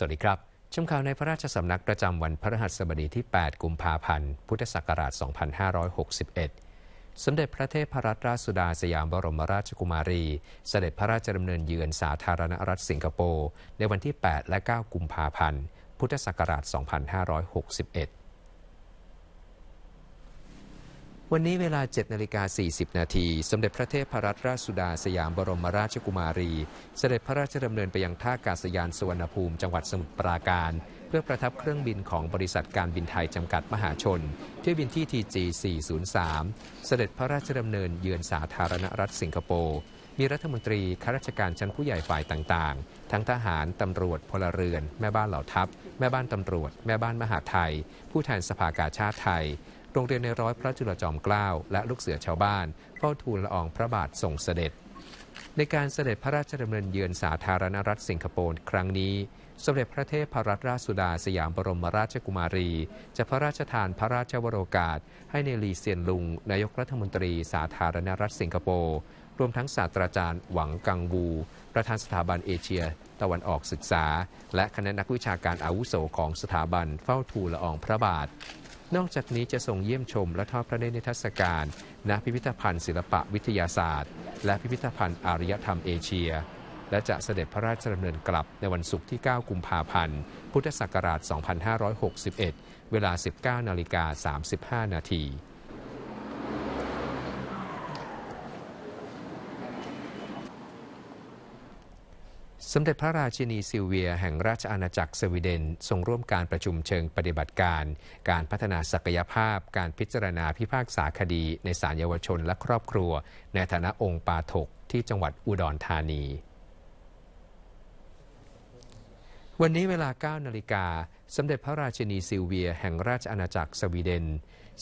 สวัสดีครับ ชมข่าวในพระราชสำนักประจำวันพระหัสบดีที่ 8 กุมภาพันธ์ พุทธศักราช 2561 สมเด็จพระเทพรัตนราชสุดาสยามบรมราชกุมารีสเสด็จพระราชดำเนินเยือนสาธารณรัฐสิงคโปร์ในวันที่ 8 และ 9 กุมภาพันธ์ พุทธศักราช 2561วันนี้เวลา7นาฬิกา40นาทีสมเด็จพระเทพรัตนราชสุดาสยามบรมราชกุมารี เสด็จพระราชดำเนินไปยังท่ากาศยานสุวรรณภูมิจังหวัดสมุทรปราการ เพื่อประทับเครื่องบินของบริษัทการบินไทยจำกัด มหาชนเที่ยวบินที่ทีจี403เสด็จพระราชดำเนินเยือนสาธารณรัฐสิงคโปร์มีรัฐมนตรีข้าราชการชั้นผู้ใหญ่ฝ่ายต่างๆ ทั้งทหารตำรวจพลเรือน แม่บ้านเหล่าทัพแม่บ้านตำรวจ แม่บ้านมหาไทย ผู้แทนสภากาชาติไทยโรงเรียนในร้อยพระจุลจอมเกล้าและลูกเสือชาวบ้าน เฝ้าทูลละอองพระบาทส่งเสด็จ ในการเสด็จพระราชดำเนินเยือนสาธารณรัฐสิงคโปร์ครั้งนี้ สมเด็จพระเทพรัตนราชสุดาสยามบรมราชกุมารี จะพระราชทานพระราชวโรกาสให้ในลีเซียนลุง นายกรัฐมนตรีสาธารณรัฐสิงคโปร์รวมทั้งศาสตราจารย์หวังกังวูประธานสถาบันเอเชีย ตะวันออกศึกษา และคณะนักวิชาการอาวุโสของสถาบันเฝ้าทูลละอองพระบาทนอกจากนี้จะส่งเยี่ยมชมและทอดพระเนตรในทัศการณพิพิธภัณฑ์ศิลปะวิทยาศาสตร์ และพิพิธภัณฑ์อารยธรรมเอเชีย และจะเสด็จพระราชดำเนินกลับในวันศุกร์ที่ 9 กุมภาพันธ์ พุทธศักราช 2561 เวลา 19 นาฬิกา 35 นาทีสมเด็จพระราชินีซิลเวียแห่งราชอาณาจักรสวีเดนทรงร่วมการประชุมเชิงปฏิบัติการ การพัฒนาศักยภาพการพิจารณาพิพากษาคดี ในศาลเยาวชนและครอบครัว ในฐานะองค์ ปาถกที่จังหวัดอุดรธานี วันนี้เวลา9นาฬิกาสมเด็จพระราชินีซิลเวียแห่งราชอาณาจักรสวีเดน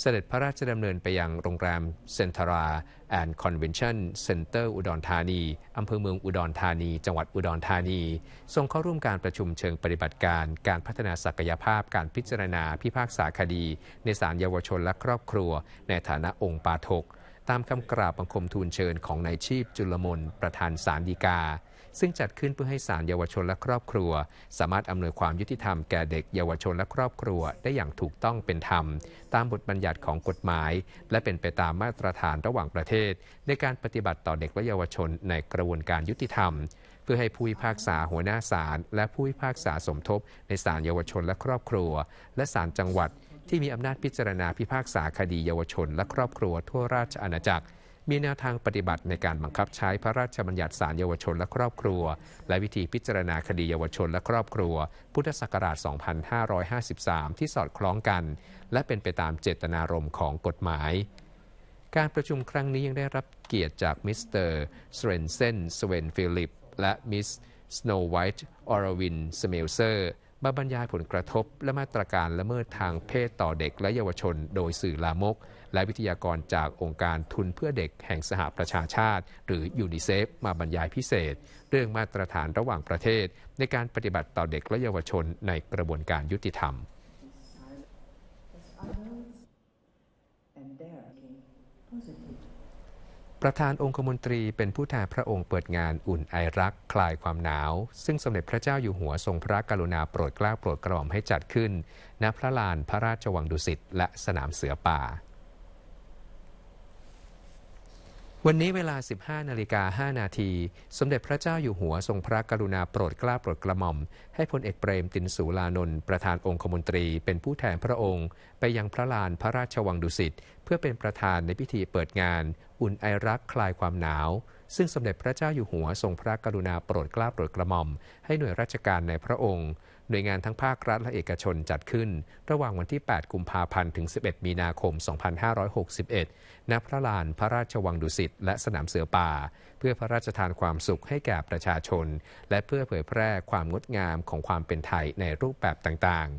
เสด็จพระราชดำเนินไปยังโรงแรมเซนทราแอนด์คอนเวนชั่นเซ็นเตอร์อุดรธานี อำเภอเมืองอุดรธานี จังหวัดอุดรธานี ทรงเข้าร่วมการประชุมเชิงปฏิบัติการ การพัฒนาศักยภาพการพิจารณาพิพากษาคดี ในศาลเยาวชนและครอบครัวในฐานะองค์ปาทกตามคำกราบบังคมทูลเชิญของนายชีพจุลมนประธานศาลฎีกาซึ่งจัดขึ้นเพื่อให้ศาลเยาวชนและครอบครัว สามารถอำนวยความยุติธรรม แก่เด็กเยาวชนและครอบครัวได้อย่างถูกต้องเป็นธรรม ตามบทบัญญัติของกฎหมาย และเป็นไปตามมาตรฐานระหว่างประเทศ ในการปฏิบัติต่อเด็กและเยาวชนในกระบวนการยุติธรรมเพื่อให้ผู้พิพากษาหัวหน้าศาลและผู้พิพากษาสมทบ ในศาลเยาวชนและครอบครัว และศาลจังหวัดที่มีอำนาจพิจารณาพิพากษาคดีเยาวชนและครอบครัวทั่วราชอาณาจักรมีแนวทางปฏิบัติในการบังคับใช้พระราชบัญญัติสารเยาวชนและครอบครัว และวิธีพิจารณาคดีเยาวชนและครอบครัว พุทธศักราช 2553 ที่สอดคล้องกัน และเป็นไปตามเจตนารมณ์ของกฎหมาย การประชุมครั้งนี้ยังได้รับเกียรติจากมิสเตอร์สเรนเซนสเวนฟิลิปและมิสสโนไวท์ออรวินสเมลเซอร์มาบรรยายผลกระทบและมาตรการละเมิดทางเพศต่อเด็กและเยาวชนโดยสื่อลามกและวิทยากรจากองค์การทุนเพื่อเด็กแห่งสหประชาชาติ หรือยูนิเซฟมาบรรยายพิเศษ เรื่องมาตรฐานระหว่างประเทศ ในการปฏิบัติต่อเด็กและเยาวชนในกระบวนการยุติธรรม ประธานองคมนตรีเป็นผู้แทนพระองค์เปิดงานอุ่นไอรักคลายความหนาว ซึ่งสมเด็จพระเจ้าอยู่หัวทรงพระกรุณาโปรดเกล้าโปรดกระหม่อมให้จัดขึ้นณพระลานพระราชวังดุสิตและสนามเสือป่าวันนี้เวลา 15 นาฬิกา5นาที สมเด็จพระเจ้าอยู่หัวทรงพระกรุณาโปรดเกล้าโปรดกระหม่อม ให้พลเอกเปรมตินสูลานนท์ประธานองคมนตรี เป็นผู้แทนพระองค์ ไปยังพระลานพระราชวังดุสิต เพื่อเป็นประธานในพิธีเปิดงาน อุ่นไอรักคลายความหนาวซึ่งสมเด็จพระเจ้าอยู่หัวทรงพระกรุณาโปรดเกล้าโปรดกระหม่อม ให้หน่วยราชการในพระองค์หน่วยงานทั้งภาครัฐและเอกชนจัดขึ้น ระหว่างวันที่ 8 กุมภาพันธ์ถึง 11 มีนาคม 2561ณพระลานพระราชวังดุสิต และสนามเสือป่า เพื่อพระราชทานความสุขให้แก่ประชาชน และเพื่อเผยแพร่ความงดงามของความเป็นไทยในรูปแบบต่างๆ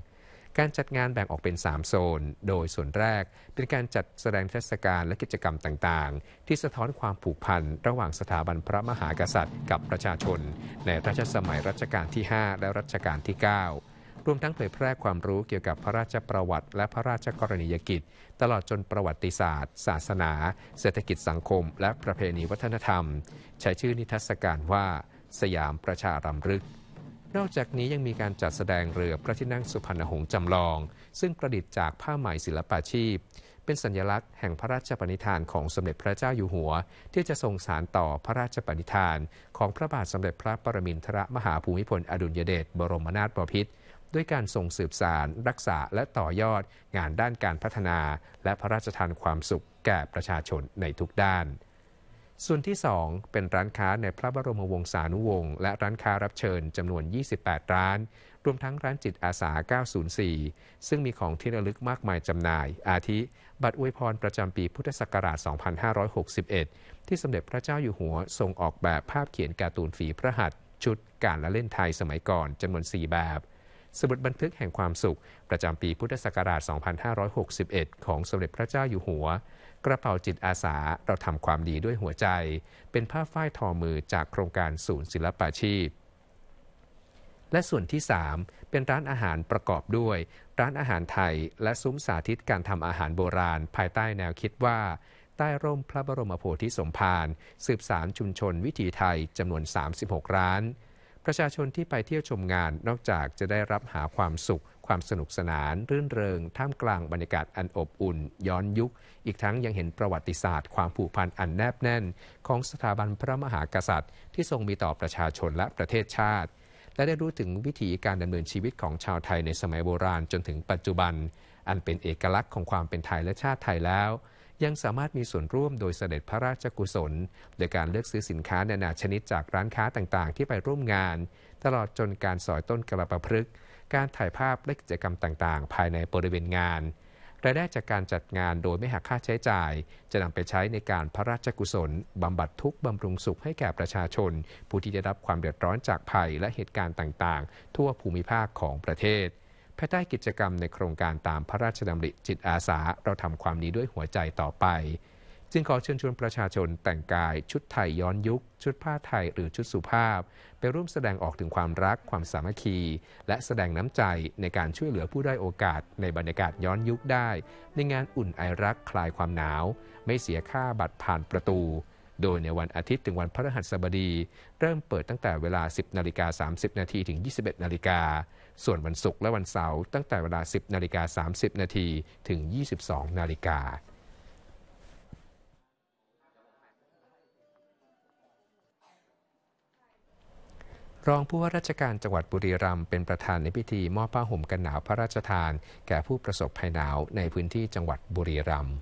การจัดงานแบ่งออกเป็น 3 โซน โดยส่วนแรกเป็นการจัดแสดงเทศกาลและกิจกรรมต่างๆ ที่สะท้อนความผูกพันระหว่างสถาบันพระมหากษัตริย์กับประชาชนในรัชสมัยรัชกาลที่ 5 และรัชกาลที่9รวมทั้งเผยแพร่ความรู้เกี่ยวกับพระราชประวัติและพระราชกรณียกิจ ตลอดจนประวัติศาสตร์ ศาสนา เศรษฐกิจสังคม และประเพณีวัฒนธรรม ใช้ชื่อนิทรรศการว่า สยามประชารำลึกนอกจากนี้ยังมีการจัดแสดงเรือพระที่นั่งสุพรรณหงษ์จำลอง ซึ่งประดิษฐ์จากผ้าไหมศิลปาชีพ เป็นสัญลักษณ์แห่งพระราชปณิธานของสมเด็จพระเจ้าอยู่หัว ที่จะส่งสารต่อพระราชปณิธาน ของพระบาทสมเด็จพระปรมินทรมหาภูมิพล อดุลยเดชบรมนาถบพิตรด้วยการส่งสืบสาร รักษาและต่อยอดงานด้านการพัฒนา และพระราชทานความสุขแก่ประชาชนในทุกด้านส่วนที่ 2 เป็นร้านค้าในพระบรมวงศานุวงศ์และร้านค้ารับเชิญ จำนวน 28 ร้าน รวมทั้งร้านจิตอาสา 904 ซึ่งมีของที่ระลึกมากมายจำหน่าย อาทิบัตรอวยพรประจำปีพุทธศักราช 2561 ที่สมเด็จพระเจ้าอยู่หัว ทรงออกแบบภาพเขียนการ์ตูนฝีพระหัตถ์ชุดการละเล่นไทยสมัยก่อน จำนวน4แบบสมุดบันทึกแห่งความสุขประจำปีพุทธศักราช 2561 ของสมเด็จพระเจ้าอยู่หัว กระเป๋าจิตอาสาเราทำความดีด้วยหัวใจ เป็นผ้าฝ้ายทอมือจากโครงการศูนย์ศิลปาชีพ และส่วนที่ 3 เป็นร้านอาหารประกอบด้วย ร้านอาหารไทยและซุ้มสาธิตการทำอาหารโบราณภายใต้แนวคิดว่า ใต้ร่มพระบรมโพธิสมภารสืบสารชุมชนวิถีไทยจำนวน 36 ร้านประชาชนที่ไปเที่ยวชมงานนอกจากจะได้รับหาความสุขความสนุกสนานรื่นเริงท่ามกลางบรรยากาศอันอบอุ่นย้อนยุคอีกทั้งยังเห็นประวัติศาสตร์ความผูกพันอันแนบแน่นของสถาบันพระมหากษัตริย์ที่ทรงมีต่อประชาชนและประเทศชาติ และได้รู้ถึงวิถีการดำเนินชีวิตของชาวไทยในสมัยโบราณจนถึงปัจจุบันอันเป็นเอกลักษณ์ของความเป็นไทยและชาติไทยแล้วยังสามารถมีส่วนร่วมโดยเสด็จพระราชกุศล โดยการเลือกซื้อสินค้านานาชนิดจากร้านค้าต่างๆ ที่ไปร่วมงาน ตลอดจนการสอยต้นกระปะพฤกการถ่ายภาพและกิจกรรมต่างๆ ภายในบริเวณงาน รายได้จากการจัดงานโดยไม่หักค่าใช้จ่าย จะนำไปใช้ในการพระราชกุศลบำบัดทุกข์บำรุงสุขให้แก่ประชาชน ผู้ที่ได้รับความเดือดร้อนจากภัยและเหตุการณ์ต่างๆ ทั่วภูมิภาคของประเทศภายใต้กิจกรรมในโครงการตามพระราชดำริจิตอาสา เราทำความนี้ด้วยหัวใจต่อไป จึงขอเชิญชวนประชาชนแต่งกายชุดไทยย้อนยุค ชุดผ้าไทยหรือชุดสุภาพ ไปร่วมแสดงออกถึงความรักความสามัคคี และแสดงน้ำใจในการช่วยเหลือผู้ได้โอกาสในบรรยากาศย้อนยุคได้ ในงานอุ่นไอรักคลายความหนาว ไม่เสียค่าบัตรผ่านประตูโดยในวันอาทิตย์ถึงวันพฤหัสบดี เริ่มเปิดตั้งแต่เวลา 10 นาฬิกา 30 นาทีถึง 21 นาฬิกา ส่วนวันศุกร์และวันเสาร์ตั้งแต่เวลา 10 นาฬิกา 30นาทีถึง 22นาฬิการองผู้ว่าราชการจังหวัดบุรีรัมย์เป็นประธานในพิธี มอบผ้าห่มกันหนาวพระราชทานแก่ผู้ประสบภัยหนาวในพื้นที่จังหวัดบุรีรัมย์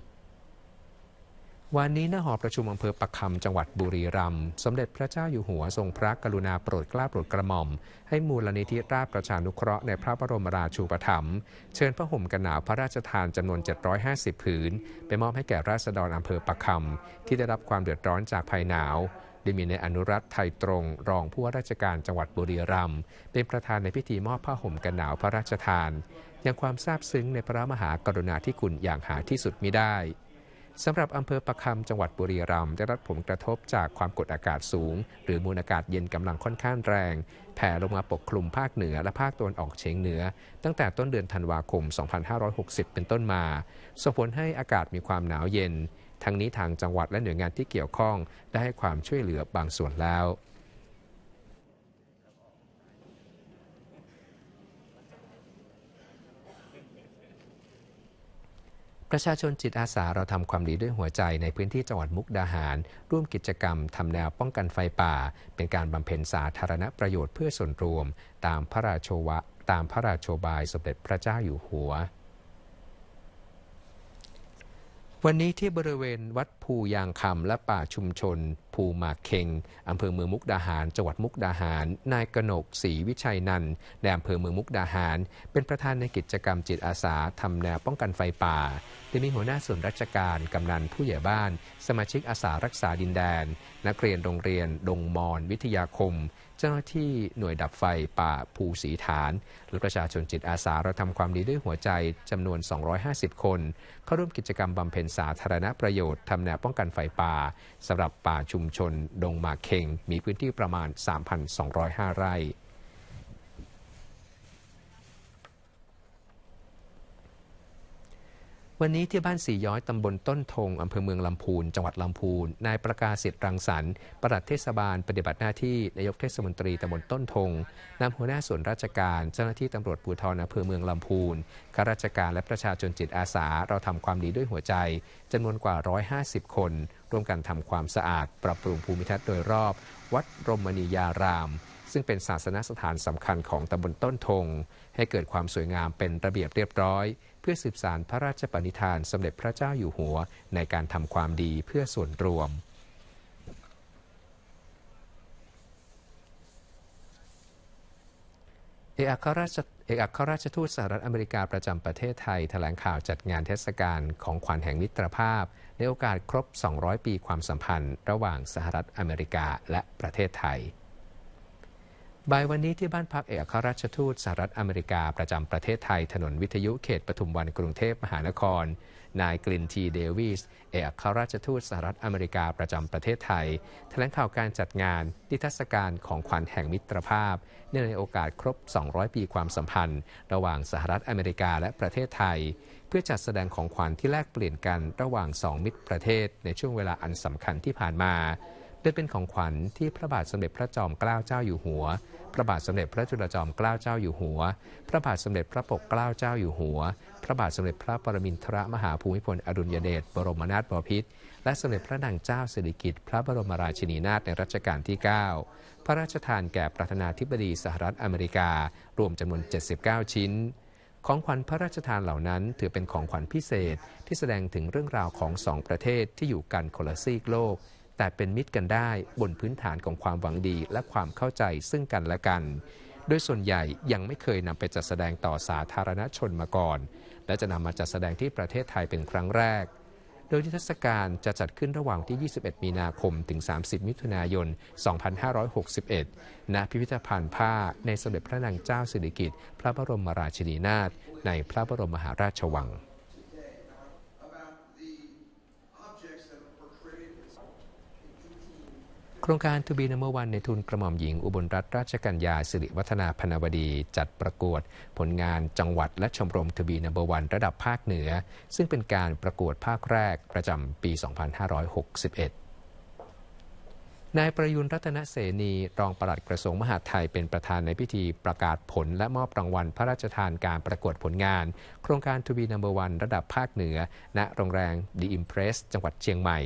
วันนี้ณหอประชุมอำเภอปักคำจังหวัดบุรีรัมย์สมเด็จพระเจ้าอยู่หัวทรงพระกรุณาโปรดเกล้าโปรดกระหม่อม ให้มูลนิธิราชประชานุเคราะห์ในพระบรมราชูปถัมภ์เชิญพระห่มกันหนาวพระราชทานจำนวน 750ผืนไปมอบให้แก่ราษฎรอำเภอปักคำที่ได้รับความเดือดร้อนจากภัยหนาวโดยมีในอนุรัตไทยตรง รองผู้ว่าราชการจังหวัดบุรีรัมย์เป็นประธานในพิธีมอบผ้าห่มกันหนาวพระราชทานยังความซาบซึ้งในพระมหากรุณาธิคุณอย่างหาที่สุดมิได้สำหรับ อำเภอประคำจังหวัดบุรีรัมย์ได้รับผลกระทบจากความกดอากาศสูง หรือมวลอากาศเย็นกำลังค่อนข้างแรง แผ่ลงมาปกคลุมภาคเหนือและภาคตะวันออกเฉียงเหนือ ตั้งแต่ต้นเดือนธันวาคม 2560 เป็นต้นมาส่งผลให้อากาศมีความหนาวเย็น ทั้งนี้ทางจังหวัดและหน่วยงานที่เกี่ยวข้อง ได้ให้ความช่วยเหลือบางส่วนแล้วประชาชนจิตอาสาเราทำความดีด้วยหัวใจในพื้นที่จังหวัดมุกดาหาร ร่วมกิจกรรมทำแนวป้องกันไฟป่า เป็นการบำเพ็ญสาธารณประโยชน์เพื่อส่วนรวมตามพระราชวะตามพระราชบาย สมเด็จพระเจ้าอยู่หัว วันนี้ที่บริเวณวัดภูยางคำและป่าชุมชนภูหมากเคงอำเภอเมืองมุกดาหาร จังหวัดมุกดาหาร นายกนกศรีวิชัยนันในอำเภอเมืองมุกดาหาร เป็นประธานในกิจกรรมจิตอาสาทำแนวป้องกันไฟป่า ที่มีหัวหน้าส่วนราชการ กำนันผู้ใหญ่บ้าน สมาชิกอาสารักษาดินแดน นักเรียน โรงเรียน ดงมอนวิทยาคม เจ้าหน้าที่หน่วยดับไฟป่าภูสีฐานและประชาชนจิตอาสาเราทำความดีด้วยหัวใจจำนวน 250 คน เข้าร่วมกิจกรรมบำเพ็ญสาธารณประโยชน์ทำแนวป้องกันไฟป่าสำหรับป่าชุมชนดงมาเคงมีพื้นที่ประมาณ 3,205 ไร่วันนี้ที่บ้านสีย้อย ตำบลต้นธงอำเภอเมืองลำพูนจังหวัดลำพูน นายประกาศสิทธิ์รังสรรค์ปลัดเทศบาลปฏิบัติหน้าที่นายกเทศมนตรี ตำบลต้นธงนำหัวหน้าส่วนราชการเจ้าหน้าที่ตำรวจปูทรอำเภอเมืองลำพูนข้าราชการและประชาชนจิตอาสาเราทำความดีด้วยหัวใจจำนวนกว่า 150 คน ร่วมกันทำความสะอาด ปรับปรุงภูมิทัศน์โดยรอบ วัดรมณียาราม ซึ่งเป็นศาสนสถานสำคัญของตำบลต้นทงให้เกิดความสวยงามเป็นระเบียบเรียบร้อยพื่อสืบสารพระราชปณิธานสมเด็จพระเจ้าอยู่หัวในการทำความดีเพื่อส่วนรวม เอกอัครราชเอกอัราชทูตสหรัฐอเมริกาประจำประเทศไทย แถลงข่าวจัดงานเทศกาลของขวัญแห่งมิตรภาพ ในโอกาสครบ 200 ปีความสัมพันธ์ระหว่างสหรัฐอเมริกาและประเทศไทยบ่ายวันนี้ที่บ้านพักเอกอครราชทูตสหรัฐอเมริกาประจำประเทศไทย ถนนวิทยุเขตปทุมวันกรุงเทพมหานคร นายกลินทีเดวิสเอกอครราชทูตสหรัฐอเมริกาประจำประเทศไทยแถลงข่าวการจัดงานนิทรรศการของขวัญแห่งมิตรภาพเนื่องในโอกาสครบ 200 ปีความสัมพันธ์ ระหว่างสหรัฐอเมริกาและประเทศไทย เพื่อจัดแสดงของขวัญที่แลกเปลี่ยนกันระหว่างสองมิตรประเทศในช่วงเวลาอันสำคัญที่ผ่านมาโดยเป็นของขวัญที่พระบาทสมเด็จพระจอมเกล้าเจ้าอยู่หัวพระบาทสมเด็จพระจุลจอมเกล้าเจ้าอยู่หัว พระบาทสมเด็จพระปกเกล้าเจ้าอยู่หัว พระบาทสมเด็จพระปรมินทรมหาภูมิพลอดุลยเดช บรมนาถบพิตร และสมเด็จพระนางเจ้าสิริกิติ์พระบรมราชินีนาถในรัชกาลที่ 9 พระราชทานแก่ประธานาธิบดีสหรัฐอเมริกา รวมจำนวน 79 ชิ้น ของขวัญพระราชทานเหล่านั้นถือเป็นของขวัญพิเศษที่แสดงถึงเรื่องราวของสองประเทศที่อยู่กันคนละซีกโลกแต่เป็นมิตรกันได้บนพื้นฐานของความหวังดีและความเข้าใจซึ่งกันและกัน โดยส่วนใหญ่ยังไม่เคยนำไปจัดแสดงต่อสาธารณชนมาก่อน และจะนำมาจัดแสดงที่ประเทศไทยเป็นครั้งแรก โดยนิทรรศการจะจัดขึ้นระหว่างที่ 21 มีนาคมถึง 30 มิถุนายน 2561 ณ พิพิธภัณฑ์ผ้าในสมเด็จพระนางเจ้าสิริกิติ์พระบรมราชินีนาถในพระบรมมหาราชวังครงการทูบีนัมเบอร์วันในทุนกระหม่อมหญิงอุบลรัตนราชกัญญาสิริวัฒนาพนาวดี จัดประกวดผลงานจังหวัดและชมรมทูบีนัมเบอร์วันระดับภาคเหนือ ซึ่งเป็นการประกวดภาคแรก ประจำปี 2561นายประยุนรัตนเสนีรองปลัดกระทรวงมหาดไทยเป็นประธานในพิธีประกาศผลและมอบรางวัลพระราชทานการประกวดผลงาน โครงการทวีนัมเบอร์วันระดับภาคเหนือ ณโรงแรมดีอิมเพรสจังหวัดเชียงใหม่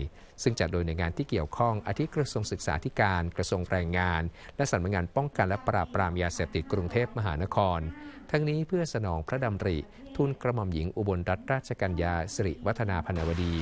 ซึ่งจัดโดยหน่วยงานที่เกี่ยวข้อง อาทิกระทรวงศึกษาธิการกระทรวงแรงงาน และสำนักงานป้องกันและปราบปรามยาเสพติดกรุงเทพมหานคร ทั้งนี้เพื่อสนองพระดำริทุนกระหม่อมหญิงอุบลรัตนราชกัญญา สิริวัฒนาพนวดี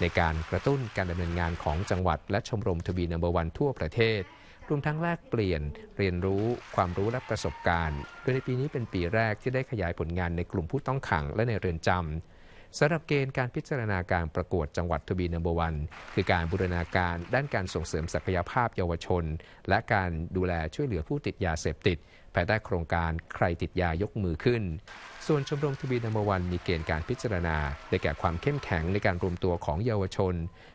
ในการกระตุ้นการดำเนินงานของจังหวัดและชมรมทบีนัมเบอร์วันทั่วประเทศรวมทั้งแลกเปลี่ยนเรียนรู้ ความรู้และประสบการณ์ โดยในปีนี้เป็นปีแรกที่ได้ขยายผลงานในกลุ่มผู้ต้องขังและในเรือนจำสำหรับเกณฑ์การพิจารณาการประกวดจังหวัดทบีนัมเบอร์วันคือการบูรณาการด้านการส่งเสริมศักยภาพเยาวชน และการดูแลช่วยเหลือผู้ติดยาเสพติดภายใต้โครงการใครติดยายกมือขึ้น ส่วนชมรมทวีนัมวันมีเกณฑ์การพิจารณา ได้แก่ความเข้มแข็งในการรวมตัวของเยาวชน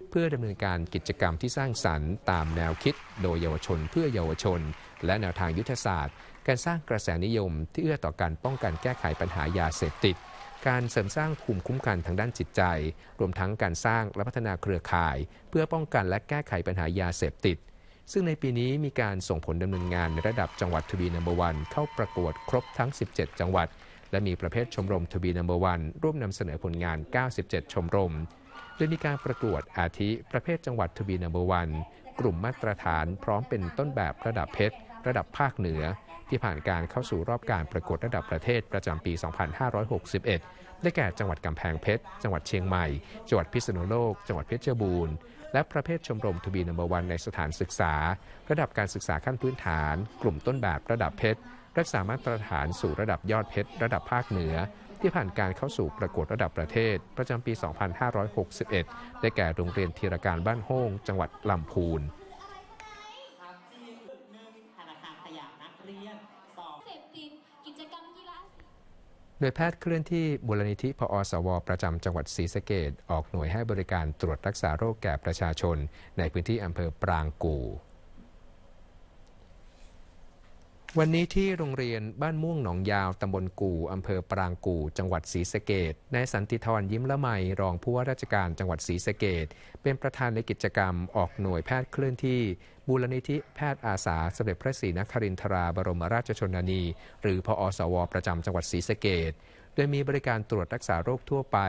เพื่อดำเนินการกิจกรรมที่สร้างสรรค์ตามแนวคิดโดยเยาวชนเพื่อเยาวชน และแนวทางยุทธศาสตร์ การสร้างกระแสนิยม ที่เอื้อต่อการป้องกันแก้ไขปัญหายาเสพติด การเสริมสร้างภูมิคุ้มกันทางด้านจิตใจ รวมทั้งการสร้างและพัฒนาเครือข่าย เพื่อป้องกันและแก้ไขปัญหายาเสพติดซึ่งในปีนี้มีการส่งผลดำเนินงานในระดับจังหวัดทวีนัมเบอร์วันเข้าประกวดครบทั้ง 17 จังหวัด และมีประเภทชมรมทวีนัมเบอร์วันร่วมนำเสนอผลงาน 97 ชมรม โดยมีการประกวดอาทิประเภทจังหวัดทวีนัมเบอร์วันกลุ่มมาตรฐานพร้อมเป็นต้นแบบระดับเพชรระดับภาคเหนือ ที่ผ่านการเข้าสู่รอบการประกวดระดับประเทศประจำปี 2561 ได้แก่จังหวัดกำแพงเพชร จังหวัดเชียงใหม่ จังหวัดพิษณุโลก จังหวัดเพชรบูรณ์และประเภทชมรมทบีนัมเบอร์วันในสถานศึกษา ระดับการศึกษาขั้นพื้นฐาน กลุ่มต้นแบบระดับเพชรรักษามาตรฐานสู่ระดับยอดเพชร ระดับภาคเหนือ ที่ผ่านการเข้าสู่ประกวดระดับประเทศ ประจำปี 2561 ได้แก่โรงเรียนธีรการบ้านโฮงจังหวัดลำพูนหน่วยแพทย์เคลื่อนที่บุรณิธิพอสว ประจำจังหวัดศรีสะเกดออกหน่วยให้บริการตรวจรักษาโรคแก่ประชาชนในพื้นที่อำเภอปรางกู่ วันนี้ที่โรงเรียนบ้านม่วงหนองยาวตำบลกู่อำเภอปรางกู่จังหวัดศรีสะเกดนายสันติธรยิ้มละไมรองผู้ว่าราชการจังหวัดศรีสะเกดเป็นประธานในกิจกรรม ออกหน่วยแพทย์เคลื่อนที่มูลนิธิแพทย์อาสาสมเด็จพระศรีนครินทรา บรมราชชนนี หรือพออสวประจำจังหวัดศรีสะเกดโดยมีบริการตรวจรักษาโรคทั่วไป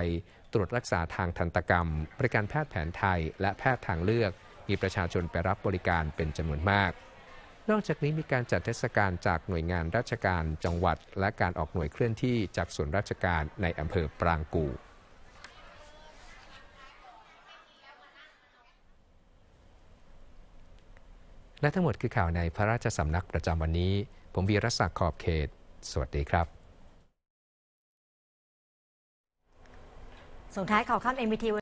ตรวจรักษาทางทันตกรรม บริการแพทย์แผนไทย และแพทย์ทางเลือก มีประชาชนไปรับบริการเป็นจำนวนมาก นอกจากนี้มีการจัดเทศกาลจากหน่วยงานราชการ จังหวัด และการออกหน่วยเคลื่อนที่จากส่วนราชการในอำเภอปรางกู่และทั้งหมดคือข่าวในพระราชสำนักประจำวันนี้ ผมวีรศักดิ์ ขอบเขต สวัสดีครับส่งท้ายข่าวข้ามเอ็มบีที